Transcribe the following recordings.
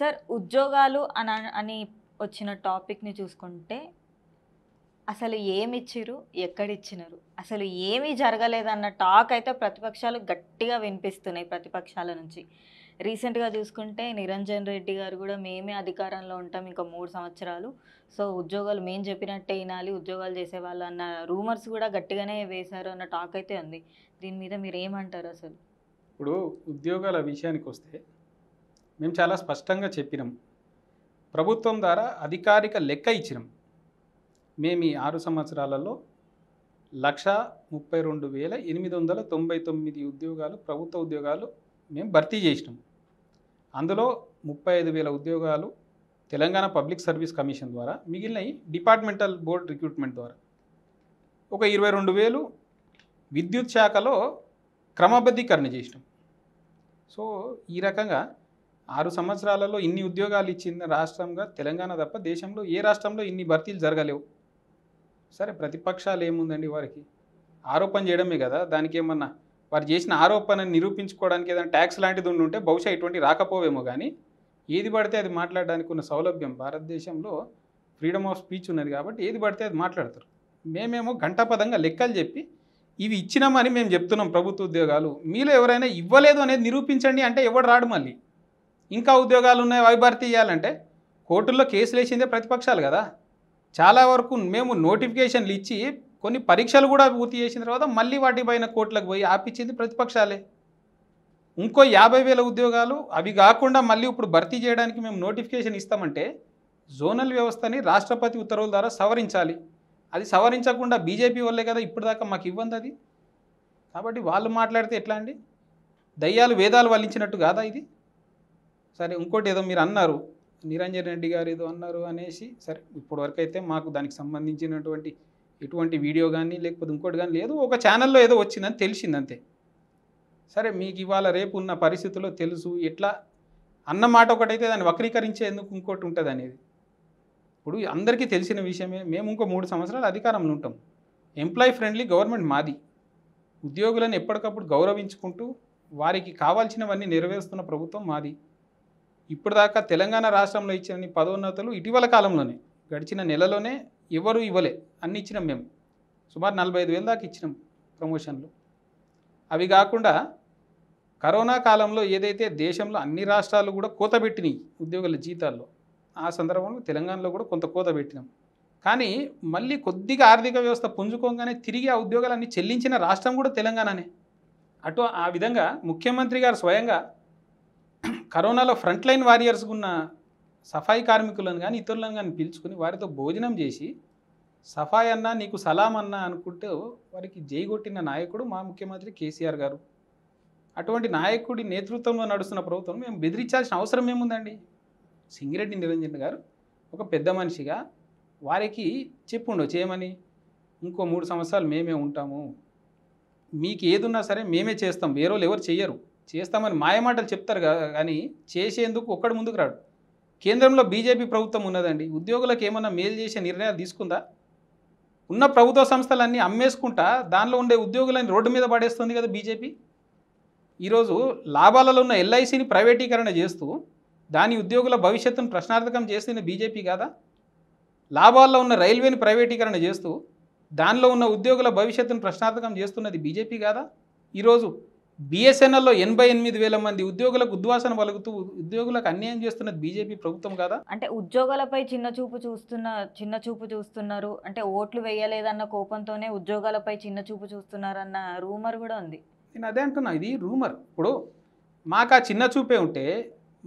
sir ఉద్యోగాలు అని అని వచ్చిన టాపిక్ని చూసుకుంటే అసలు ఏమిచ్చిరు ఎక్కడిచ్చినారు అసలు ఏమీ జరగలేదన్న టాక్ అయితే ప్రతిపక్షాలు గట్టిగా వినిపిస్తున్నాయి ప్రతిపక్షాల నుంచి రీసెంట్గా చూసుకుంటే నిరంజన్ రెడ్డి గారు కూడా మేమే అధికారంలో ఉంటాం ఇంకా మూడు సంవత్సరాలు సో ఉద్యోగాలు మేము చెప్పినట్టే వినాలి ఉద్యోగాలు చేసేవాళ్ళు అన్న రూమర్స్ కూడా గట్టిగానే వేశారు అన్న టాక్ అయితే ఉంది దీని మీద మీరు ఏమంటారు అసలు ఇప్పుడు ఉద్యోగాల విషయానికి వస్తే మేము చాలా స్పష్టంగా చెప్పినాం ప్రభుత్వం ద్వారా అధికారిక లెక్క ఇచ్చినాం మేము ఈ ఆరు సంవత్సరాలలో లక్ష ముప్పై రెండు వేల ఎనిమిది వందల తొంభై తొమ్మిది ఉద్యోగాలు ప్రభుత్వ ఉద్యోగాలు మేము భర్తీ చేసినాం అందులో ముప్పై ఐదు వేల ఉద్యోగాలు తెలంగాణ పబ్లిక్ సర్వీస్ కమిషన్ ద్వారా మిగిలినవి డిపార్ట్మెంటల్ బోర్డ్ రిక్రూట్మెంట్ ద్వారా ఒక ఇరవై రెండు వేలు విద్యుత్ శాఖలో క్రమబద్ధీకరణ చేసినాం సో ఈ రకంగా ఆరు సంవత్సరాలలో ఇన్ని ఉద్యోగాలు ఇచ్చిన రాష్ట్రంగా తెలంగాణ తప్ప దేశంలో ఏ రాష్ట్రంలో ఇన్ని భర్తీలు జరగలేవు సరే ప్రతిపక్షాలు ఏముందండి వారికి ఆరోపణ చేయడమే కదా దానికి ఏమన్నా వారు చేసిన ఆరోపణను నిరూపించుకోవడానికి ఏదైనా ట్యాక్స్ లాంటిది ఉండి ఉంటే బహుశా ఇటువంటి రాకపోవేమో కానీ ఏది పడితే అది మాట్లాడడానికి ఉన్న సౌలభ్యం భారతదేశంలో ఫ్రీడమ్ ఆఫ్ స్పీచ్ ఉన్నది కాబట్టి ఏది పడితే అది మాట్లాడతారు మేమేమో గంటపదంగా లెక్కలు చెప్పి ఇవి ఇచ్చినామని మేము చెప్తున్నాం ప్రభుత్వ ఉద్యోగాలు మీలో ఎవరైనా ఇవ్వలేదు అనేది నిరూపించండి అంటే ఎవడు రాడు మళ్ళీ ఇంకా ఉద్యోగాలు ఉన్నాయి అవి భర్తీ చేయాలంటే కోర్టుల్లో కేసులు వేసిందే ప్రతిపక్షాలు కదా చాలా వరకు మేము నోటిఫికేషన్లు ఇచ్చి కొన్ని పరీక్షలు కూడా పూర్తి చేసిన తర్వాత మళ్ళీ వాటిపైన కోర్టులకు పోయి ఆపించింది ప్రతిపక్షాలే ఇంకో యాభై వేల ఉద్యోగాలు అవి కాకుండా మళ్ళీ ఇప్పుడు భర్తీ చేయడానికి మేము నోటిఫికేషన్ ఇస్తామంటే జోనల్ వ్యవస్థని రాష్ట్రపతి ఉత్తర్వుల ద్వారా సవరించాలి అది సవరించకుండా బీజేపీ వల్లే కదా ఇప్పటిదాకా మాకు ఇవ్వంది అది కాబట్టి వాళ్ళు మాట్లాడితే ఎట్లా అండి దయ్యాలు వేదాలు వల్లించినట్టు కాదా ఇది సరే ఇంకోటి ఏదో మీరు అన్నారు నిరంజన్ రెడ్డి గారు ఏదో అన్నారు అనేసి సరే ఇప్పటివరకు అయితే మాకు దానికి సంబంధించినటువంటి ఎటువంటి వీడియో కానీ లేకపోతే ఇంకోటి కానీ లేదు ఒక ఛానల్లో ఏదో వచ్చిందని తెలిసిందంతే సరే మీకు ఇవాళ రేపు ఉన్న పరిస్థితుల్లో తెలుసు ఎట్లా అన్న మాట ఒకటైతే దాన్ని వక్రీకరించేందుకు ఇంకోటి ఉంటుంది అనేది ఇప్పుడు అందరికీ తెలిసిన విషయమే మేము ఇంకో మూడు సంవత్సరాలు అధికారంలో ఉంటాం ఎంప్లాయీ ఫ్రెండ్లీ గవర్నమెంట్ మాది ఉద్యోగులను ఎప్పటికప్పుడు గౌరవించుకుంటూ వారికి కావాల్సినవన్నీ నెరవేరుస్తున్న ప్రభుత్వం మాది ఇప్పటిదాకా తెలంగాణ రాష్ట్రంలో ఇచ్చిన పదోన్నతులు ఇటీవల కాలంలోనే గడిచిన నెలలోనే ఎవరు ఇవ్వలే అన్ని ఇచ్చినాం మేము సుమారు నలభై ఐదు వేల దాకా ఇచ్చినాం ప్రమోషన్లు అవి కాకుండా కరోనా కాలంలో ఏదైతే దేశంలో అన్ని రాష్ట్రాలు కూడా కోత పెట్టినాయి ఉద్యోగుల జీతాల్లో ఆ సందర్భంలో తెలంగాణలో కూడా కొంత కోత పెట్టినాం కానీ మళ్ళీ కొద్దిగా ఆర్థిక వ్యవస్థ పుంజుకోగానే తిరిగి ఆ ఉద్యోగాలన్నీ చెల్లించిన రాష్ట్రం కూడా తెలంగాణనే అటు ఆ విధంగా ముఖ్యమంత్రి గారు స్వయంగా కరోనాలో ఫ్రంట్ లైన్ వారియర్స్ ఉన్న సఫాయి కార్మికులను కానీ ఇతరులను కానీ పిలుచుకుని వారితో భోజనం చేసి సఫాయి అన్నా నీకు సలాం అన్నా అనుకుంటూ వారికి జైగొట్టిన నాయకుడు మా ముఖ్యమంత్రి కేసీఆర్ గారు అటువంటి నాయకుడి నేతృత్వంలో నడుస్తున్న ప్రభుత్వం మేము బెదిరించాల్సిన అవసరం ఏముందండి సింగిరెడ్డి నిరంజన్ గారు ఒక పెద్ద మనిషిగా వారికి చెప్పుండో చేయమని ఇంకో మూడు సంవత్సరాలు మేమే ఉంటాము మీకు ఏదున్నా సరే మేమే చేస్తాం వేరే ఎవరు చెయ్యరు చేస్తామని మాయమాటలు చెప్తారు కానీ చేసేందుకు ఒక్కడు ముందుకు రాడు కేంద్రంలో బీజేపీ ప్రభుత్వం ఉన్నదండి ఉద్యోగులకు ఏమన్నా మేలు చేసే నిర్ణయాలు తీసుకుందా ఉన్న ప్రభుత్వ సంస్థలన్నీ అమ్మేసుకుంటా దానిలో ఉండే ఉద్యోగులని రోడ్డు మీద పడేస్తుంది కదా బీజేపీ ఈరోజు లాభాలలో ఉన్న ఎల్ఐసిని ప్రైవేటీకరణ చేస్తూ దాని ఉద్యోగుల భవిష్యత్తును ప్రశ్నార్థకం చేస్తున్న బీజేపీ కాదా లాభాల్లో ఉన్న రైల్వేని ప్రైవేటీకరణ చేస్తూ దానిలో ఉన్న ఉద్యోగుల భవిష్యత్తును ప్రశ్నార్థకం చేస్తున్నది బీజేపీ కాదా ఈరోజు బిఎస్ఎన్ఎల్లో ఎనభై ఎనిమిది వేల మంది ఉద్యోగులకు ఉద్వాసన పలుకుతూ ఉద్యోగులకు అన్యాయం చేస్తున్నది బీజేపీ ప్రభుత్వం కదా అంటే ఉద్యోగాలపై చిన్న చూపు చూస్తున్న చిన్న చూపు చూస్తున్నారు అంటే ఓట్లు వేయలేదన్న కోపంతోనే ఉద్యోగాలపై చిన్న చూపు చూస్తున్నారన్న రూమర్ కూడా ఉంది నేను అదే అంటున్నా ఇది రూమర్ ఇప్పుడు మాకు ఆ చిన్న చూపే ఉంటే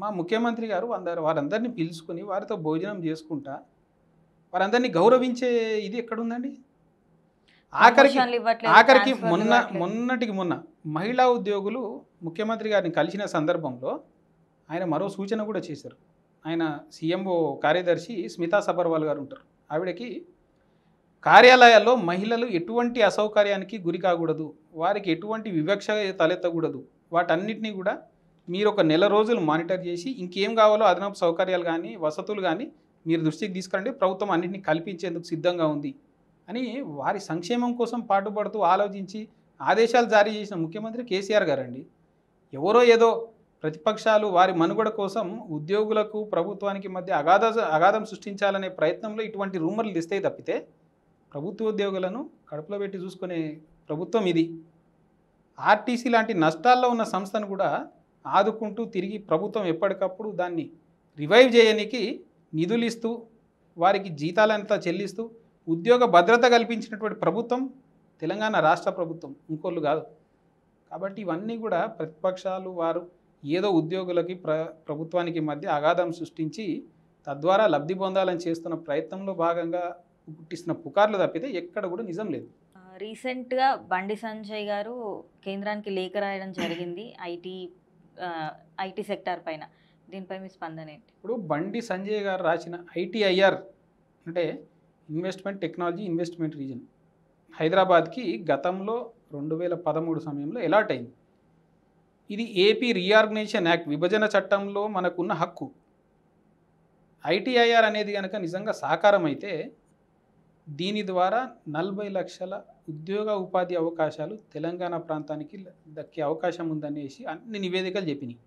మా ముఖ్యమంత్రి గారు అందరు వారందరినీ పిలుచుకొని వారితో భోజనం చేసుకుంటా వారందరినీ గౌరవించే ఇది ఎక్కడుందండి ఆఖరికి ఆఖరికి మొన్న మొన్నటికి మొన్న మహిళా ఉద్యోగులు ముఖ్యమంత్రి గారిని కలిసిన సందర్భంలో ఆయన మరో సూచన కూడా చేశారు ఆయన సీఎంఓ కార్యదర్శి స్మితా సబర్వాల్ గారు ఉంటారు ఆవిడకి కార్యాలయాల్లో మహిళలు ఎటువంటి అసౌకర్యానికి గురి కాకూడదు వారికి ఎటువంటి వివక్ష తలెత్తకూడదు వాటన్నిటినీ కూడా మీరు ఒక నెల రోజులు మానిటర్ చేసి ఇంకేం కావాలో అదనపు సౌకర్యాలు కానీ వసతులు కానీ మీరు దృష్టికి తీసుకురండి ప్రభుత్వం అన్నింటినీ కల్పించేందుకు సిద్ధంగా ఉంది అని వారి సంక్షేమం కోసం పాటుపడుతూ ఆలోచించి ఆదేశాలు జారీ చేసిన ముఖ్యమంత్రి కేసీఆర్ గారండి ఎవరో ఏదో ప్రతిపక్షాలు వారి మనుగడ కోసం ఉద్యోగులకు ప్రభుత్వానికి మధ్య అగాధ అగాధం సృష్టించాలనే ప్రయత్నంలో ఇటువంటి రూమర్లు ఇస్తే తప్పితే ప్రభుత్వ ఉద్యోగులను కడుపులో పెట్టి చూసుకునే ప్రభుత్వం ఇది ఆర్టీసీ లాంటి నష్టాల్లో ఉన్న సంస్థను కూడా ఆదుకుంటూ తిరిగి ప్రభుత్వం ఎప్పటికప్పుడు దాన్ని రివైవ్ చేయడానికి నిధులు ఇస్తూ వారికి జీతాలంతా చెల్లిస్తూ ఉద్యోగ భద్రత కల్పించినటువంటి ప్రభుత్వం తెలంగాణ రాష్ట్ర ప్రభుత్వం ఇంకోళ్ళు కాదు కాబట్టి ఇవన్నీ కూడా ప్రతిపక్షాలు వారు ఏదో ఉద్యోగులకి ప్ర ప్రభుత్వానికి మధ్య అగాధం సృష్టించి తద్వారా లబ్ధి పొందాలని చేస్తున్న ప్రయత్నంలో భాగంగా పుట్టిస్తున్న పుకార్లు తప్పితే ఎక్కడ కూడా నిజం లేదు రీసెంట్గా బండి సంజయ్ గారు కేంద్రానికి లేఖ రాయడం జరిగింది ఐటీ ఐటీ సెక్టార్ పైన దీనిపై మీ స్పందన ఏంటి ఇప్పుడు బండి సంజయ్ గారు రాసిన ఐటీఐఆర్ అంటే ఇన్వెస్ట్మెంట్ టెక్నాలజీ ఇన్వెస్ట్మెంట్ రీజన్ హైదరాబాద్కి గతంలో రెండు వేల పదమూడు సమయంలో ఎలాట్ అయింది ఇది ఏపీ రీఆర్గనైజేషన్ యాక్ట్ విభజన చట్టంలో మనకున్న హక్కు ఐటీఐఆర్ అనేది కనుక నిజంగా సాకారం అయితే దీని ద్వారా నలభై లక్షల ఉద్యోగ ఉపాధి అవకాశాలు తెలంగాణ ప్రాంతానికి దక్కే అవకాశం ఉందనేసి అన్ని నివేదికలు చెప్పినాయి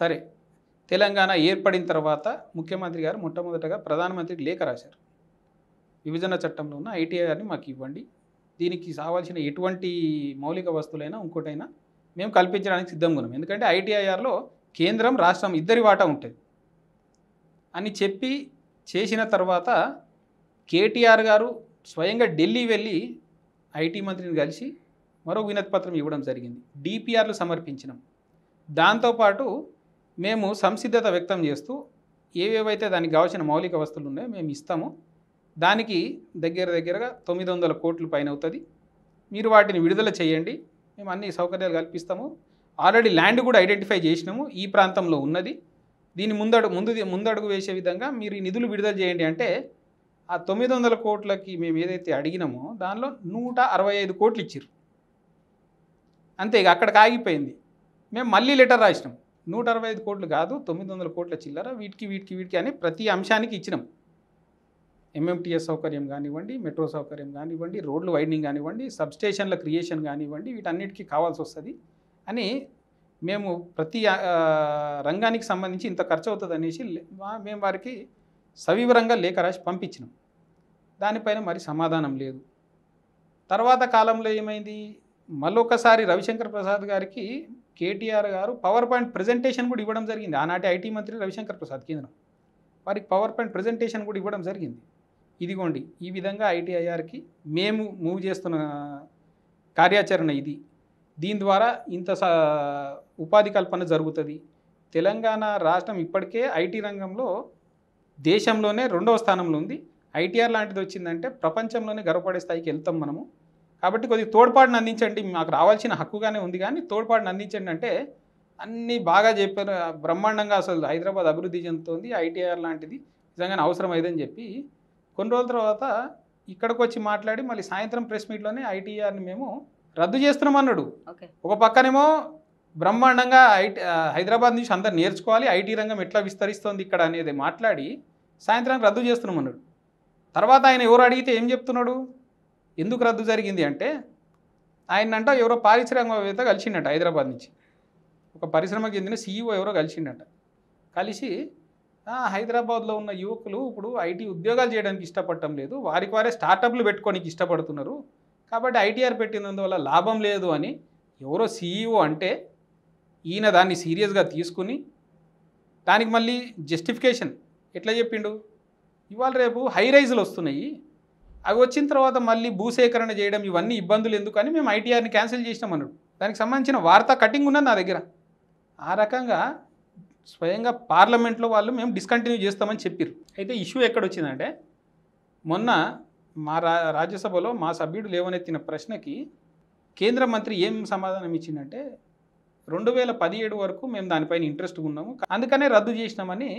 సరే తెలంగాణ ఏర్పడిన తర్వాత ముఖ్యమంత్రి గారు మొట్టమొదటగా ప్రధానమంత్రికి లేఖ రాశారు విభజన చట్టంలో ఉన్న ఐటీఆర్ని మాకు ఇవ్వండి దీనికి కావాల్సిన ఎటువంటి మౌలిక వస్తువులైనా ఇంకోటైనా మేము కల్పించడానికి సిద్ధంగా ఉన్నాం ఎందుకంటే ఐటీఐఆర్లో కేంద్రం రాష్ట్రం ఇద్దరి వాటా ఉంటుంది అని చెప్పి చేసిన తర్వాత కేటీఆర్ గారు స్వయంగా ఢిల్లీ వెళ్ళి ఐటీ మంత్రిని కలిసి మరో వినతి పత్రం ఇవ్వడం జరిగింది డిపిఆర్లు సమర్పించినాం దాంతోపాటు మేము సంసిద్ధత వ్యక్తం చేస్తూ ఏవేవైతే దానికి కావాల్సిన మౌలిక వస్తువులు ఉన్నాయో మేము ఇస్తాము దానికి దగ్గర దగ్గరగా తొమ్మిది వందల కోట్లు పైన అవుతుంది మీరు వాటిని విడుదల చేయండి మేము అన్ని సౌకర్యాలు కల్పిస్తాము ఆల్రెడీ ల్యాండ్ కూడా ఐడెంటిఫై చేసినాము ఈ ప్రాంతంలో ఉన్నది దీని ముందడు ముందు ముందడుగు వేసే విధంగా మీరు నిధులు విడుదల చేయండి అంటే ఆ తొమ్మిది వందల కోట్లకి మేము ఏదైతే అడిగినామో దానిలో నూట అరవై ఐదు కోట్లు ఇచ్చారు అంతే ఇక అక్కడికి ఆగిపోయింది మేము మళ్ళీ లెటర్ రాసినాం నూట అరవై ఐదు కోట్లు కాదు తొమ్మిది వందల కోట్ల చిల్లర వీటికి వీటికి వీటికి అని ప్రతి అంశానికి ఇచ్చినాం ఎంఎంటీఎస్ సౌకర్యం కానివ్వండి మెట్రో సౌకర్యం కానివ్వండి రోడ్లు వైడనింగ్ కానివ్వండి సబ్ స్టేషన్ల క్రియేషన్ కానివ్వండి వీటన్నిటికీ కావాల్సి వస్తుంది అని మేము ప్రతి రంగానికి సంబంధించి ఇంత ఖర్చు అవుతుంది అనేసి మేము వారికి సవివరంగా లేఖ రాసి పంపించినాం దానిపైన మరి సమాధానం లేదు తర్వాత కాలంలో ఏమైంది మళ్ళొకసారి రవిశంకర్ ప్రసాద్ గారికి కేటీఆర్ గారు పవర్ పాయింట్ ప్రజెంటేషన్ కూడా ఇవ్వడం జరిగింది ఆనాటి ఐటీ మంత్రి రవిశంకర్ ప్రసాద్ కేంద్రం వారికి పవర్ పాయింట్ ప్రజెంటేషన్ కూడా ఇవ్వడం జరిగింది ఇదిగోండి ఈ విధంగా ఐటీఐఆర్కి మేము మూవ్ చేస్తున్న కార్యాచరణ ఇది దీని ద్వారా ఇంత ఉపాధి కల్పన జరుగుతుంది తెలంగాణ రాష్ట్రం ఇప్పటికే ఐటీ రంగంలో దేశంలోనే రెండవ స్థానంలో ఉంది ఐటీఆర్ లాంటిది వచ్చిందంటే ప్రపంచంలోనే గర్వపడే స్థాయికి వెళ్తాం మనము కాబట్టి కొద్దిగా తోడ్పాటును అందించండి మాకు రావాల్సిన హక్కుగానే ఉంది కానీ తోడ్పాటును అందించండి అంటే అన్నీ బాగా చెప్పారు బ్రహ్మాండంగా అసలు హైదరాబాద్ అభివృద్ధి చెందుతోంది ఐటీఆర్ లాంటిది నిజంగానే అవసరం అయిందని చెప్పి కొన్ని రోజుల తర్వాత ఇక్కడికి వచ్చి మాట్లాడి మళ్ళీ సాయంత్రం ప్రెస్ మీట్లోనే ఐటీఆర్ని మేము రద్దు చేస్తున్నామన్నాడు ఒక పక్కనేమో బ్రహ్మాండంగా ఐటీ హైదరాబాద్ నుంచి అందరు నేర్చుకోవాలి ఐటీ రంగం ఎట్లా విస్తరిస్తోంది ఇక్కడ అనేది మాట్లాడి సాయంత్రానికి రద్దు చేస్తున్నామన్నాడు తర్వాత ఆయన ఎవరు అడిగితే ఏం చెప్తున్నాడు ఎందుకు రద్దు జరిగింది అంటే ఆయనంట ఎవరో పారిశ్రామికవేత్త కలిసిండట హైదరాబాద్ నుంచి ఒక పరిశ్రమ చెందిన సీఈఓ e ఎవరో కలిసిండట కలిసి హైదరాబాద్లో ఉన్న యువకులు ఇప్పుడు ఐటీ ఉద్యోగాలు చేయడానికి ఇష్టపడటం లేదు వారికి వారే స్టార్టప్లు పెట్టుకోనికి ఇష్టపడుతున్నారు కాబట్టి ఐటీఆర్ పెట్టినందువల్ల లాభం లేదు అని ఎవరో సీఈఓ అంటే ఈయన దాన్ని సీరియస్గా తీసుకుని దానికి మళ్ళీ జస్టిఫికేషన్ ఎట్లా చెప్పిండు ఇవాళ రేపు హై రైజులు వస్తున్నాయి అవి వచ్చిన తర్వాత మళ్ళీ భూసేకరణ చేయడం ఇవన్నీ ఇబ్బందులు ఎందుకని మేము ఐటీఆర్ని క్యాన్సిల్ చేసినాం అన్నాడు దానికి సంబంధించిన వార్త కటింగ్ ఉన్నది నా దగ్గర ఆ రకంగా స్వయంగా పార్లమెంట్లో వాళ్ళు మేము డిస్కంటిన్యూ చేస్తామని చెప్పారు అయితే ఇష్యూ ఎక్కడ వచ్చిందంటే మొన్న మా రా రాజ్యసభలో మా సభ్యుడు లేవనెత్తిన ప్రశ్నకి కేంద్ర మంత్రి ఏం సమాధానం ఇచ్చిందంటే రెండు వేల పదిహేడు వరకు మేము దానిపైన ఇంట్రెస్ట్ ఉన్నాము అందుకనే రద్దు చేసినామని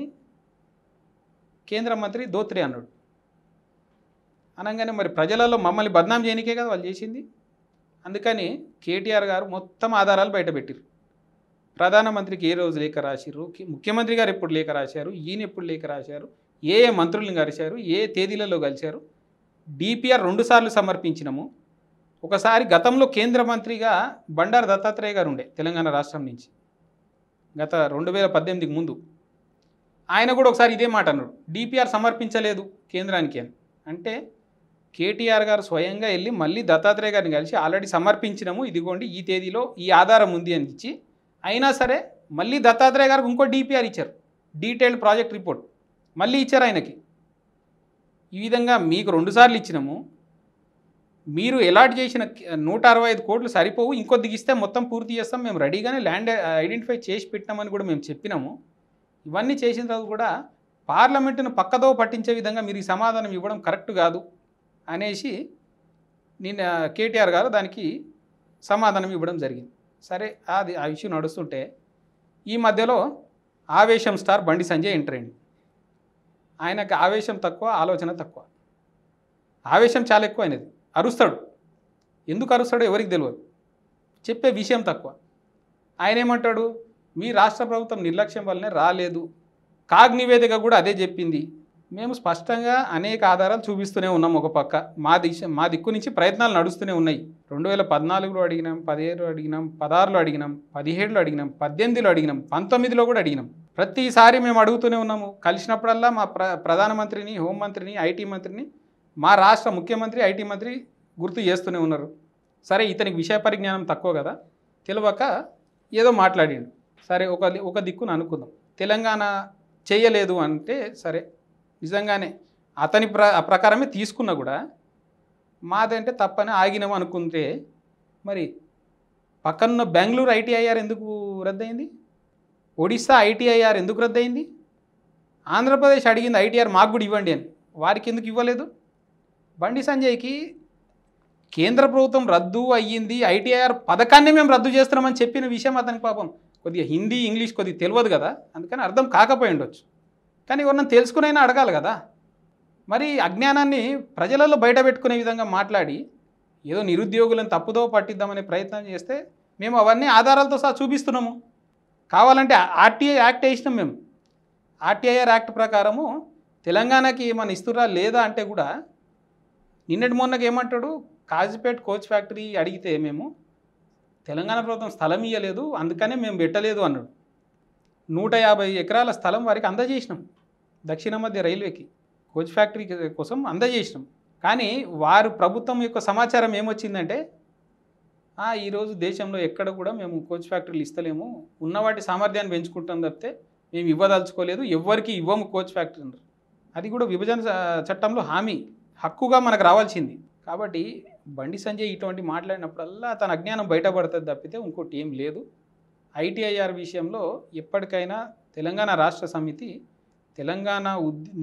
కేంద్ర మంత్రి దోత్రి అన్నాడు అనగానే మరి ప్రజలలో మమ్మల్ని బద్నాం చేయనికే కదా వాళ్ళు చేసింది అందుకని కేటీఆర్ గారు మొత్తం ఆధారాలు బయటపెట్టారు ప్రధానమంత్రికి ఏ రోజు లేఖ రాశారు ముఖ్యమంత్రి గారు ఎప్పుడు లేఖ రాశారు ఈయన ఎప్పుడు లేఖ రాశారు ఏ ఏ మంత్రులను కలిశారు ఏ తేదీలలో కలిశారు డిపిఆర్ రెండుసార్లు సమర్పించినము ఒకసారి గతంలో కేంద్ర మంత్రిగా బండారు దత్తాత్రేయ గారు ఉండే తెలంగాణ రాష్ట్రం నుంచి గత రెండు వేల పద్దెనిమిదికి ముందు ఆయన కూడా ఒకసారి ఇదే మాట అన్నాడు డిపిఆర్ సమర్పించలేదు కేంద్రానికి అని అంటే కేటీఆర్ గారు స్వయంగా వెళ్ళి మళ్ళీ దత్తాత్రేయ గారిని కలిసి ఆల్రెడీ సమర్పించినము ఇదిగోండి ఈ తేదీలో ఈ ఆధారం ఉంది అని ఇచ్చి అయినా సరే మళ్ళీ దత్తాత్రేయ గారికి ఇంకో డిపిఆర్ ఇచ్చారు డీటెయిల్డ్ ప్రాజెక్ట్ రిపోర్ట్ మళ్ళీ ఇచ్చారు ఆయనకి ఈ విధంగా మీకు రెండుసార్లు ఇచ్చినాము మీరు ఎలాట్ చేసిన నూట అరవై ఐదు కోట్లు సరిపోవు ఇంకో దిగిస్తే మొత్తం పూర్తి చేస్తాం మేము రెడీగానే ల్యాండ్ ఐడెంటిఫై చేసి పెట్టినామని కూడా మేము చెప్పినాము ఇవన్నీ చేసిన తర్వాత కూడా పార్లమెంటును పక్కదో పట్టించే విధంగా మీరు సమాధానం ఇవ్వడం కరెక్ట్ కాదు అనేసి నేను కేటీఆర్ గారు దానికి సమాధానం ఇవ్వడం జరిగింది సరే అది ఆ విషయం నడుస్తుంటే ఈ మధ్యలో ఆవేశం స్టార్ బండి సంజయ్ ఎంటర్ అయింది ఆయనకు ఆవేశం తక్కువ ఆలోచన తక్కువ ఆవేశం చాలా ఎక్కువ అయినది అరుస్తాడు ఎందుకు అరుస్తాడో ఎవరికి తెలియదు చెప్పే విషయం తక్కువ ఆయన ఏమంటాడు మీ రాష్ట్ర ప్రభుత్వం నిర్లక్ష్యం వల్లనే రాలేదు కాగ్ నివేదిక కూడా అదే చెప్పింది మేము స్పష్టంగా అనేక ఆధారాలు చూపిస్తూనే ఉన్నాం ఒక పక్క మా దిశ మా దిక్కు నుంచి ప్రయత్నాలు నడుస్తూనే ఉన్నాయి రెండు వేల పద్నాలుగులో అడిగినాం పదిహేడులో అడిగినాం పదహారులో అడిగినాం పదిహేడులో అడిగినాం పద్దెనిమిదిలో అడిగినాం పంతొమ్మిదిలో కూడా అడిగినాం ప్రతిసారి మేము అడుగుతూనే ఉన్నాము కలిసినప్పుడల్లా మా ప్ర ప్రధానమంత్రిని హోంమంత్రిని ఐటీ మంత్రిని మా రాష్ట్ర ముఖ్యమంత్రి ఐటీ మంత్రి గుర్తు చేస్తూనే ఉన్నారు సరే ఇతనికి విషయ పరిజ్ఞానం తక్కువ కదా తెలియక ఏదో మాట్లాడిండు సరే ఒక ఒక దిక్కును అనుకుందాం తెలంగాణ చేయలేదు అంటే సరే నిజంగానే అతని ప్ర ప్రకారమే తీసుకున్నా కూడా మాదంటే తప్పని ఆగినాం అనుకుంటే మరి పక్కనున్న బెంగళూరు ఐటీఐఆర్ ఎందుకు రద్దయింది ఒడిశా ఐటీఐఆర్ ఎందుకు రద్దయింది ఆంధ్రప్రదేశ్ అడిగింది ఐటీఆర్ మాకు కూడా ఇవ్వండి అని వారికి ఎందుకు ఇవ్వలేదు బండి సంజయ్కి కేంద్ర ప్రభుత్వం రద్దు అయ్యింది ఐటీఐఆర్ పథకాన్ని మేము రద్దు చేస్తున్నామని చెప్పిన విషయం అతనికి పాపం కొద్దిగా హిందీ ఇంగ్లీష్ కొద్దిగా తెలియదు కదా అందుకని అర్థం కాకపోయి ఉండొచ్చు కానీ ఎవరిని తెలుసుకునైనా అడగాలి కదా మరి అజ్ఞానాన్ని ప్రజలలో బయట పెట్టుకునే విధంగా మాట్లాడి ఏదో నిరుద్యోగులను తప్పుదో పట్టిద్దామనే ప్రయత్నం చేస్తే మేము అవన్నీ ఆధారాలతో సహా చూపిస్తున్నాము కావాలంటే ఆర్టీఐ యాక్ట్ వేసినాం మేము ఆర్టీఐఆర్ యాక్ట్ ప్రకారము తెలంగాణకి ఏమైనా ఇస్తురా లేదా అంటే కూడా నిన్నటి మొన్నకి ఏమంటాడు కాజీపేట్ కోచ్ ఫ్యాక్టరీ అడిగితే మేము తెలంగాణ ప్రభుత్వం స్థలం ఇవ్వలేదు అందుకనే మేము పెట్టలేదు అన్నాడు నూట యాభై ఎకరాల స్థలం వారికి అందజేసినాం దక్షిణ మధ్య రైల్వేకి కోచ్ ఫ్యాక్టరీ కోసం అందజేసినాం కానీ వారు ప్రభుత్వం యొక్క సమాచారం ఏమొచ్చిందంటే ఈరోజు దేశంలో ఎక్కడ కూడా మేము కోచ్ ఫ్యాక్టరీలు ఇస్తలేము ఉన్నవాటి సామర్థ్యాన్ని పెంచుకుంటాం తప్పితే మేము ఇవ్వదలుచుకోలేదు ఎవ్వరికి ఇవ్వము కోచ్ ఫ్యాక్టరీ అంటారు అది కూడా విభజన చట్టంలో హామీ హక్కుగా మనకు రావాల్సింది కాబట్టి బండి సంజయ్ ఇటువంటి మాట్లాడినప్పుడల్లా తన అజ్ఞానం బయటపడుతుంది తప్పితే ఇంకోటి ఏం లేదు ఐటీఐఆర్ విషయంలో ఎప్పటికైనా తెలంగాణ రాష్ట్ర సమితి తెలంగాణ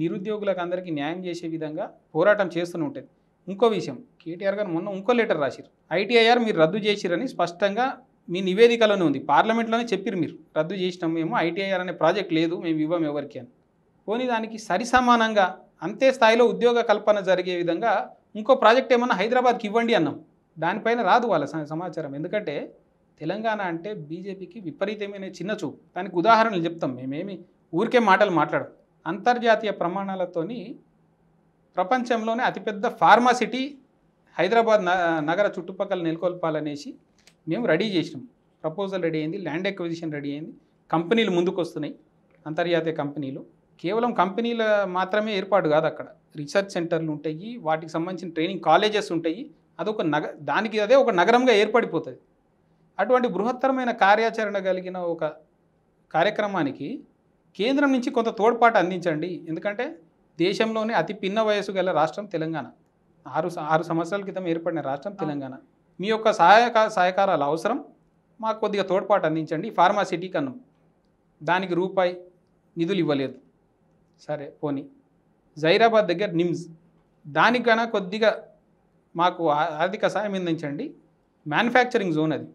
నిరుద్యోగులకు అందరికీ న్యాయం చేసే విధంగా పోరాటం చేస్తూనే ఉంటుంది ఇంకో విషయం కేటీఆర్ గారు మొన్న ఇంకో లెటర్ రాసిరు ఐటీఐఆర్ మీరు రద్దు చేసిరని స్పష్టంగా మీ నివేదికలోనే ఉంది పార్లమెంట్లోనే చెప్పిరు మీరు రద్దు చేసినాం మేము ఐటీఐఆర్ అనే ప్రాజెక్ట్ లేదు మేము ఇవ్వం ఎవరికి అని పోనీ దానికి సరిసమానంగా అంతే స్థాయిలో ఉద్యోగ కల్పన జరిగే విధంగా ఇంకో ప్రాజెక్ట్ ఏమన్నా హైదరాబాద్కి ఇవ్వండి అన్నాం దానిపైన రాదు వాళ్ళ సమాచారం ఎందుకంటే తెలంగాణ అంటే బీజేపీకి విపరీతమైన చిన్న చూపు దానికి ఉదాహరణలు చెప్తాం మేమేమి ఊరికే మాటలు మాట్లాడం అంతర్జాతీయ ప్రమాణాలతోని ప్రపంచంలోనే అతిపెద్ద ఫార్మా సిటీ హైదరాబాద్ నగర చుట్టుపక్కల నెలకొల్పాలనేసి మేము రెడీ చేసినాం ప్రపోజల్ రెడీ అయింది ల్యాండ్ ఎక్విజిషన్ రెడీ అయింది కంపెనీలు ముందుకు వస్తున్నాయి అంతర్జాతీయ కంపెనీలు కేవలం కంపెనీల మాత్రమే ఏర్పాటు కాదు అక్కడ రీసెర్చ్ సెంటర్లు ఉంటాయి వాటికి సంబంధించిన ట్రైనింగ్ కాలేజెస్ ఉంటాయి అదొక నగ దానికి అదే ఒక నగరంగా ఏర్పడిపోతుంది అటువంటి బృహత్తరమైన కార్యాచరణ కలిగిన ఒక కార్యక్రమానికి కేంద్రం నుంచి కొంత తోడ్పాటు అందించండి ఎందుకంటే దేశంలోనే అతి పిన్న వయసు గల రాష్ట్రం తెలంగాణ ఆరు ఆరు సంవత్సరాల క్రితం ఏర్పడిన రాష్ట్రం తెలంగాణ మీ యొక్క సహాయక సహకారాలు అవసరం మాకు కొద్దిగా తోడ్పాటు అందించండి ఫార్మాసిటీ అన్నం దానికి రూపాయి నిధులు ఇవ్వలేదు సరే పోనీ జైరాబాద్ దగ్గర నిమ్స్ దానికన్నా కొద్దిగా మాకు ఆర్థిక సాయం అందించండి మ్యానుఫ్యాక్చరింగ్ జోన్ అది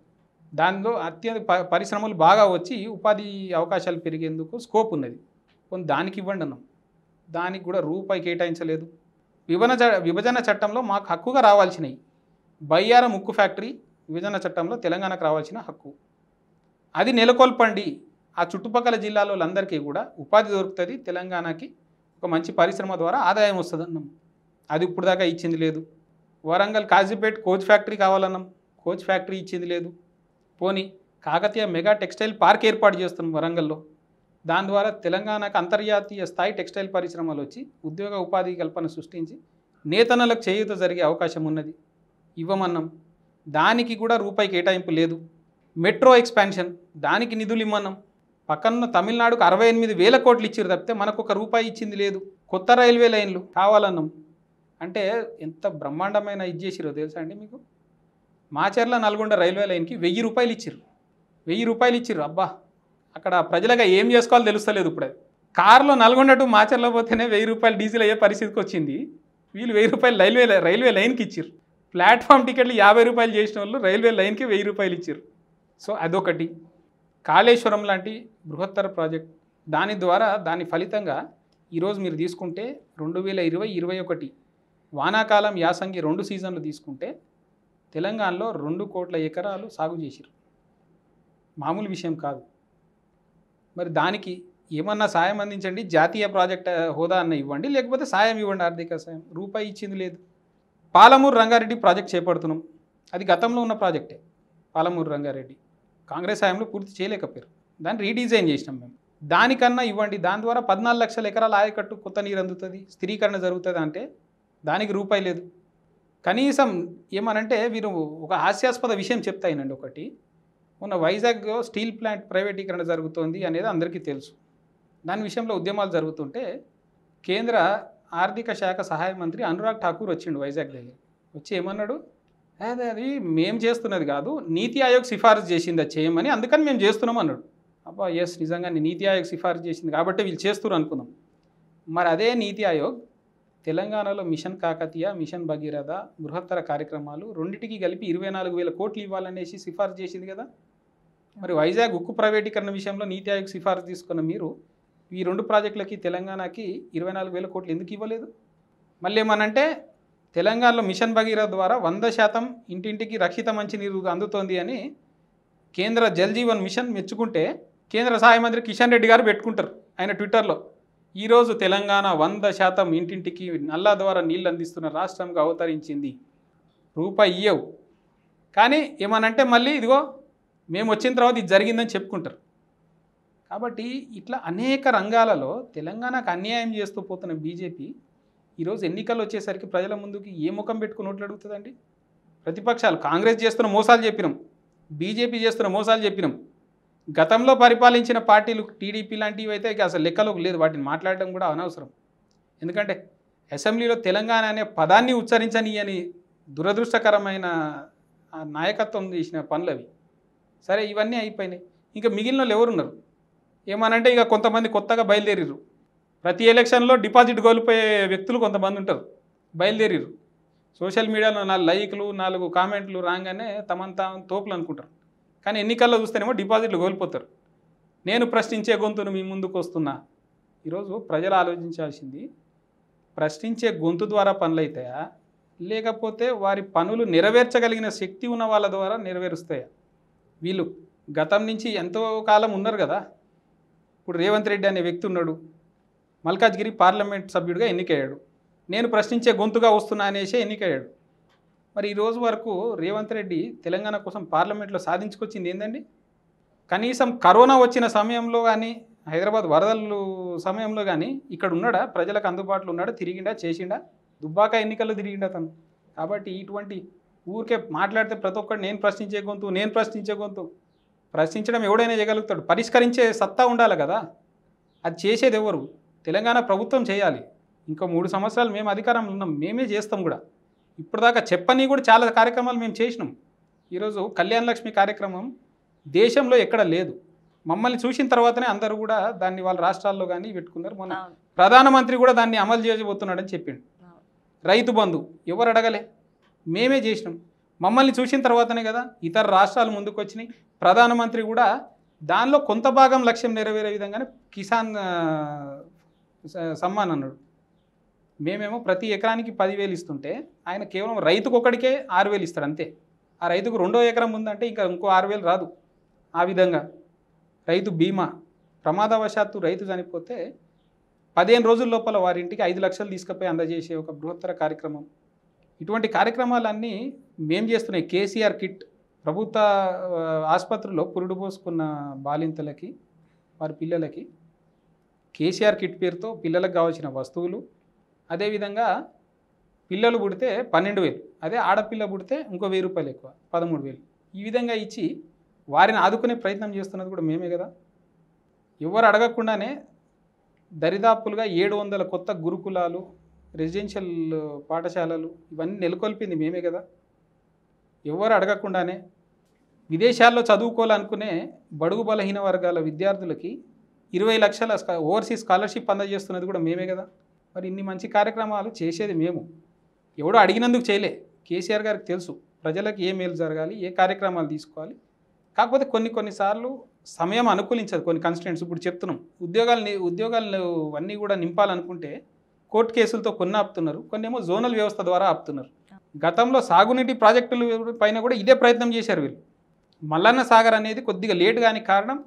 దానిలో అత్యంత పరిశ్రమలు బాగా వచ్చి ఉపాధి అవకాశాలు పెరిగేందుకు స్కోప్ ఉన్నది కొన్ని దానికి ఇవ్వండి అన్నాం దానికి కూడా రూపాయి కేటాయించలేదు విభజన విభజన చట్టంలో మాకు హక్కుగా రావాల్సినవి బయ్యారం ఉక్కు ఫ్యాక్టరీ విభజన చట్టంలో తెలంగాణకు రావాల్సిన హక్కు అది నెలకొల్పండి ఆ చుట్టుపక్కల జిల్లాలో అందరికీ కూడా ఉపాధి దొరుకుతుంది తెలంగాణకి ఒక మంచి పరిశ్రమ ద్వారా ఆదాయం వస్తుంది అన్నాం అది ఇప్పుడు దాకా ఇచ్చింది లేదు వరంగల్ కాజీపేట్ కోచ్ ఫ్యాక్టరీ కావాలన్నాం కోచ్ ఫ్యాక్టరీ ఇచ్చింది లేదు పోని కాకతీయ మెగా టెక్స్టైల్ పార్క్ ఏర్పాటు చేస్తున్నాం వరంగల్లో దాని ద్వారా తెలంగాణకు అంతర్జాతీయ స్థాయి టెక్స్టైల్ పరిశ్రమలు వచ్చి ఉద్యోగ ఉపాధి కల్పన సృష్టించి నేతనలకు చేయూత జరిగే అవకాశం ఉన్నది ఇవ్వమన్నాం దానికి కూడా రూపాయి కేటాయింపు లేదు మెట్రో ఎక్స్పాన్షన్ దానికి నిధులు ఇమ్మన్నాం పక్కన తమిళనాడుకు అరవై ఎనిమిది వేల కోట్లు ఇచ్చారు తప్పితే మనకు ఒక రూపాయి ఇచ్చింది లేదు కొత్త రైల్వే లైన్లు కావాలన్నాం అంటే ఎంత బ్రహ్మాండమైన ఇది చేసిరో తెలుసా అండి మీకు మాచర్ల నల్గొండ రైల్వే లైన్కి వెయ్యి రూపాయలు ఇచ్చారు వెయ్యి రూపాయలు ఇచ్చిర్రు అబ్బా అక్కడ ప్రజలుగా ఏం చేసుకోవాలో తెలుస్తలేదు ఇప్పుడు అది కారులో నల్గొండ టు మాచర్ల పోతేనే వెయ్యి రూపాయలు డీజిల్ అయ్యే పరిస్థితికి వచ్చింది వీళ్ళు వెయ్యి రూపాయలు రైల్వే రైల్వే లైన్కి ఇచ్చిర్రు ప్లాట్ఫామ్ టికెట్లు యాభై రూపాయలు చేసిన వాళ్ళు రైల్వే లైన్కి వెయ్యి రూపాయలు ఇచ్చారు సో అదొకటి కాళేశ్వరం లాంటి బృహత్తర ప్రాజెక్ట్ దాని ద్వారా దాని ఫలితంగా ఈరోజు మీరు తీసుకుంటే రెండు వేల ఇరవై ఇరవై ఒకటి వానాకాలం యాసంగి రెండు సీజన్లు తీసుకుంటే తెలంగాణలో రెండు కోట్ల ఎకరాలు సాగు చేసిరు మామూలు విషయం కాదు మరి దానికి ఏమన్నా సాయం అందించండి జాతీయ ప్రాజెక్ట్ హోదా అన్న ఇవ్వండి లేకపోతే సాయం ఇవ్వండి ఆర్థిక సాయం రూపాయి ఇచ్చింది లేదు పాలమూరు రంగారెడ్డి ప్రాజెక్ట్ చేపడుతున్నాం అది గతంలో ఉన్న ప్రాజెక్టే పాలమూరు రంగారెడ్డి కాంగ్రెస్ హయాంలో పూర్తి చేయలేకపోయారు దాన్ని రీడిజైన్ చేసినాం మేము దానికన్నా ఇవ్వండి దాని ద్వారా పద్నాలుగు లక్షల ఎకరాల ఆయకట్టు కొత్త నీరు అందుతుంది స్థిరీకరణ జరుగుతుంది అంటే దానికి రూపాయి లేదు కనీసం ఏమనంటే వీరు ఒక హాస్యాస్పద విషయం చెప్తాయినండి ఒకటి మొన్న వైజాగ్ స్టీల్ ప్లాంట్ ప్రైవేటీకరణ జరుగుతోంది అనేది అందరికీ తెలుసు దాని విషయంలో ఉద్యమాలు జరుగుతుంటే కేంద్ర ఆర్థిక శాఖ సహాయ మంత్రి అనురాగ్ ఠాకూర్ వచ్చిండు వైజాగ్ దగ్గర వచ్చి ఏమన్నాడు అదే అది మేము చేస్తున్నది కాదు నీతి ఆయోగ్ సిఫారసు అది చేయమని అందుకని మేము చేస్తున్నాం అన్నాడు అబ్బా ఎస్ నిజంగా నీతి ఆయోగ్ సిఫారసు చేసింది కాబట్టి వీళ్ళు చేస్తున్నారు అనుకున్నాం మరి అదే నీతి ఆయోగ్ తెలంగాణలో మిషన్ కాకతీయ మిషన్ భగీరథ బృహత్తర కార్యక్రమాలు రెండింటికి కలిపి ఇరవై నాలుగు వేల కోట్లు ఇవ్వాలనేసి సిఫార్సు చేసింది కదా మరి వైజాగ్ ఉక్కు ప్రైవేటీకరణ విషయంలో నీతి ఆయోగ్ సిఫార్సు తీసుకున్న మీరు ఈ రెండు ప్రాజెక్టులకి తెలంగాణకి ఇరవై నాలుగు వేల కోట్లు ఎందుకు ఇవ్వలేదు మళ్ళీ ఏమనంటే తెలంగాణలో మిషన్ భగీరథ ద్వారా వంద శాతం ఇంటింటికి రక్షిత మంచినీరు అందుతోంది అని కేంద్ర జల్ జీవన్ మిషన్ మెచ్చుకుంటే కేంద్ర సహాయ మంత్రి కిషన్ రెడ్డి గారు పెట్టుకుంటారు ఆయన ట్విట్టర్లో ఈరోజు తెలంగాణ వంద శాతం ఇంటింటికి నల్ల ద్వారా నీళ్ళు అందిస్తున్న రాష్ట్రంగా అవతరించింది రూపాయి ఇయ్యవు కానీ ఏమనంటే మళ్ళీ ఇదిగో మేము వచ్చిన తర్వాత ఇది జరిగిందని చెప్పుకుంటారు కాబట్టి ఇట్లా అనేక రంగాలలో తెలంగాణకు అన్యాయం చేస్తూ పోతున్న బీజేపీ ఈరోజు ఎన్నికలు వచ్చేసరికి ప్రజల ముందుకి ఏ ముఖం పెట్టుకుని ఓట్లు అడుగుతుందండి ప్రతిపక్షాలు కాంగ్రెస్ చేస్తున్న మోసాలు చెప్పినాం బీజేపీ చేస్తున్న మోసాలు చెప్పినాం గతంలో పరిపాలించిన పార్టీలు టీడీపీ లాంటివి అయితే అసలు లెక్కలోకి లేదు వాటిని మాట్లాడడం కూడా అనవసరం ఎందుకంటే అసెంబ్లీలో తెలంగాణ అనే పదాన్ని ఉచ్చరించని అని దురదృష్టకరమైన నాయకత్వం చేసిన పనులు అవి సరే ఇవన్నీ అయిపోయినాయి ఇంకా మిగిలిన వాళ్ళు ఎవరున్నారు ఏమనంటే ఇక కొంతమంది కొత్తగా బయలుదేరిరు ప్రతి ఎలక్షన్లో డిపాజిట్ కోల్పోయే వ్యక్తులు కొంతమంది ఉంటారు బయలుదేరిరు సోషల్ మీడియాలో నాలుగు లైక్లు నాలుగు కామెంట్లు రాగానే తమంతా తోపులు అనుకుంటారు కానీ ఎన్నికల్లో చూస్తేనేమో డిపాజిట్లు కోల్పోతారు నేను ప్రశ్నించే గొంతును మీ ముందుకు వస్తున్నా ఈరోజు ప్రజలు ఆలోచించాల్సింది ప్రశ్నించే గొంతు ద్వారా పనులైతాయా లేకపోతే వారి పనులు నెరవేర్చగలిగిన శక్తి ఉన్న వాళ్ళ ద్వారా నెరవేరుస్తాయా వీళ్ళు గతం నుంచి ఎంతో కాలం ఉన్నారు కదా ఇప్పుడు రేవంత్ రెడ్డి అనే వ్యక్తి ఉన్నాడు మల్కాజ్గిరి పార్లమెంట్ సభ్యుడిగా ఎన్నికయ్యాడు నేను ప్రశ్నించే గొంతుగా వస్తున్నా అనేసి ఎన్నికయ్యాడు మరి ఈ రోజు వరకు రేవంత్ రెడ్డి తెలంగాణ కోసం పార్లమెంట్లో సాధించుకొచ్చింది ఏంటండి కనీసం కరోనా వచ్చిన సమయంలో కానీ హైదరాబాద్ వరదలు సమయంలో కానీ ఇక్కడ ఉన్నాడా ప్రజలకు అందుబాటులో ఉన్నాడా తిరిగిండా చేసిండా దుబ్బాక ఎన్నికల్లో తిరిగిండా తను కాబట్టి ఇటువంటి ఊరికే మాట్లాడితే ప్రతి ఒక్కరు నేను ప్రశ్నించే గొంతు నేను ప్రశ్నించే గొంతు ప్రశ్నించడం ఎవడైనా చేయగలుగుతాడు పరిష్కరించే సత్తా ఉండాలి కదా అది చేసేది ఎవరు తెలంగాణ ప్రభుత్వం చేయాలి ఇంకా మూడు సంవత్సరాలు మేము అధికారంలో ఉన్నాం మేమే చేస్తాం కూడా ఇప్పటిదాకా చెప్పని కూడా చాలా కార్యక్రమాలు మేము చేసినాం ఈరోజు కళ్యాణ లక్ష్మి కార్యక్రమం దేశంలో ఎక్కడ లేదు మమ్మల్ని చూసిన తర్వాతనే అందరూ కూడా దాన్ని వాళ్ళ రాష్ట్రాల్లో కానీ పెట్టుకున్నారు మొన్న ప్రధానమంత్రి కూడా దాన్ని అమలు చేయబోతున్నాడని చెప్పిండు రైతు బంధు ఎవరు అడగలే మేమే చేసినాం మమ్మల్ని చూసిన తర్వాతనే కదా ఇతర రాష్ట్రాలు ముందుకు వచ్చినాయి ప్రధానమంత్రి కూడా దానిలో కొంత భాగం లక్ష్యం నెరవేరే విధంగానే కిసాన్ సమ్మాన్ అన్నాడు మేమేమో ప్రతి ఎకరానికి పదివేలు ఇస్తుంటే ఆయన కేవలం రైతుకు ఒకడికే ఆరు వేలు ఇస్తాడు అంతే ఆ రైతుకు రెండో ఎకరం ఉందంటే ఇంకా ఇంకో ఆరు వేలు రాదు ఆ విధంగా రైతు బీమా ప్రమాదవశాత్తు రైతు చనిపోతే పదిహేను రోజుల లోపల వారింటికి ఐదు లక్షలు తీసుకుపోయి అందజేసే ఒక బృహత్తర కార్యక్రమం ఇటువంటి కార్యక్రమాలన్నీ మేం చేస్తున్నాయి కేసీఆర్ కిట్ ప్రభుత్వ ఆసుపత్రిలో పురుడు పోసుకున్న బాలింతలకి వారి పిల్లలకి కేసీఆర్ కిట్ పేరుతో పిల్లలకు కావాల్సిన వస్తువులు అదేవిధంగా పిల్లలు పుడితే పన్నెండు వేలు అదే ఆడపిల్ల పుడితే ఇంకో వెయ్యి రూపాయలు ఎక్కువ పదమూడు వేలు ఈ విధంగా ఇచ్చి వారిని ఆదుకునే ప్రయత్నం చేస్తున్నది కూడా మేమే కదా ఎవరు అడగకుండానే దరిదాపులుగా ఏడు వందల కొత్త గురుకులాలు రెసిడెన్షియల్ పాఠశాలలు ఇవన్నీ నెలకొల్పింది మేమే కదా ఎవరు అడగకుండానే విదేశాల్లో చదువుకోవాలనుకునే బడుగు బలహీన వర్గాల విద్యార్థులకి ఇరవై లక్షల ఓవర్సీస్ స్కాలర్షిప్ అందజేస్తున్నది కూడా మేమే కదా మరి ఇన్ని మంచి కార్యక్రమాలు చేసేది మేము ఎవడో అడిగినందుకు చేయలే కేసీఆర్ గారికి తెలుసు ప్రజలకు ఏ మేలు జరగాలి ఏ కార్యక్రమాలు తీసుకోవాలి కాకపోతే కొన్ని కొన్నిసార్లు సమయం అనుకూలించదు కొన్ని కన్స్టెంట్స్ ఇప్పుడు చెప్తున్నాం ఉద్యోగాలు ఉద్యోగాలు అన్నీ కూడా నింపాలనుకుంటే కోర్టు కేసులతో కొన్ని ఆపుతున్నారు కొన్ని ఏమో జోనల్ వ్యవస్థ ద్వారా ఆపుతున్నారు గతంలో సాగునీటి ప్రాజెక్టుల పైన కూడా ఇదే ప్రయత్నం చేశారు వీళ్ళు మల్లన్న సాగర్ అనేది కొద్దిగా లేట్ కాని కారణం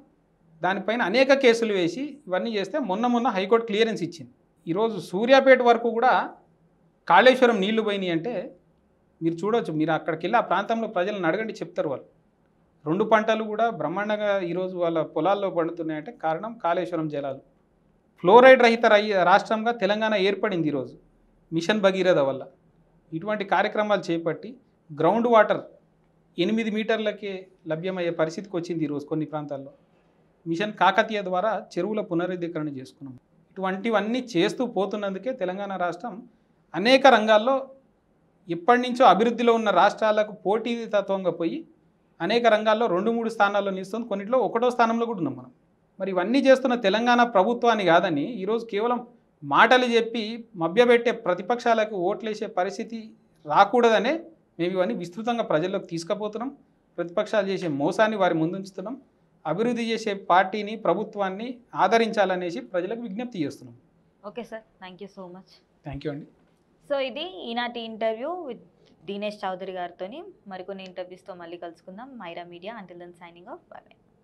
దానిపైన అనేక కేసులు వేసి ఇవన్నీ చేస్తే మొన్న మొన్న హైకోర్టు క్లియరెన్స్ ఇచ్చింది ఈరోజు సూర్యాపేట వరకు కూడా కాళేశ్వరం నీళ్లు పోయినాయి అంటే మీరు చూడవచ్చు మీరు అక్కడికి వెళ్ళి ఆ ప్రాంతంలో ప్రజలను అడగండి చెప్తారు వాళ్ళు రెండు పంటలు కూడా బ్రహ్మాండంగా ఈరోజు వాళ్ళ పొలాల్లో పండుతున్నాయంటే కారణం కాళేశ్వరం జలాలు ఫ్లోరైడ్ రహిత రాష్ట్రంగా తెలంగాణ ఏర్పడింది ఈరోజు మిషన్ భగీరథ వల్ల ఇటువంటి కార్యక్రమాలు చేపట్టి గ్రౌండ్ వాటర్ ఎనిమిది మీటర్లకే లభ్యమయ్యే పరిస్థితికి వచ్చింది ఈరోజు కొన్ని ప్రాంతాల్లో మిషన్ కాకతీయ ద్వారా చెరువుల పునరుద్ధీకరణ చేసుకున్నాం ఇటువంటివన్నీ చేస్తూ పోతున్నందుకే తెలంగాణ రాష్ట్రం అనేక రంగాల్లో ఇప్పటి నుంచో అభివృద్ధిలో ఉన్న రాష్ట్రాలకు పోటీ తత్వంగా పోయి అనేక రంగాల్లో రెండు మూడు స్థానాల్లో నిలుస్తుంది కొన్నిట్లో ఒకటో స్థానంలో కూడా ఉన్నాం మనం మరి ఇవన్నీ చేస్తున్న తెలంగాణ ప్రభుత్వాన్ని కాదని ఈరోజు కేవలం మాటలు చెప్పి మభ్యపెట్టే ప్రతిపక్షాలకు ఓట్లేసే పరిస్థితి రాకూడదనే మేము ఇవన్నీ విస్తృతంగా ప్రజల్లోకి తీసుకుపోతున్నాం ప్రతిపక్షాలు చేసే మోసాన్ని వారి ముందుంచుతున్నాం అభివృద్ధి చేసే పార్టీని ప్రభుత్వాన్ని ఆదరించాలనేసి ప్రజలకు విజ్ఞప్తి చేస్తున్నాం okay sir thank so much thank అండి సో ఇది ఈనాటి ఇంటర్వ్యూ విత్ దినేష్ చౌదరి గారితో మరికొన్ని ఇంటర్వ్యూస్తో మళ్ళీ కలుసుకుందాం Myra media until then signing off by